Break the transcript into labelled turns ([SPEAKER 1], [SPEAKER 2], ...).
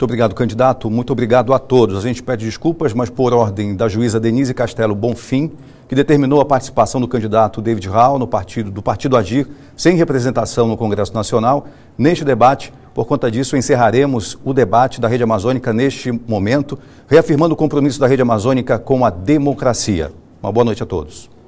[SPEAKER 1] Muito obrigado, candidato. Muito obrigado a todos. A gente pede desculpas, mas por ordem da juíza Denise Castelo Bonfim, que determinou a participação do candidato David Raul no partido do Partido Agir, sem representação no Congresso Nacional, neste debate. Por conta disso, encerraremos o debate da Rede Amazônica neste momento, reafirmando o compromisso da Rede Amazônica com a democracia. Uma boa noite a todos.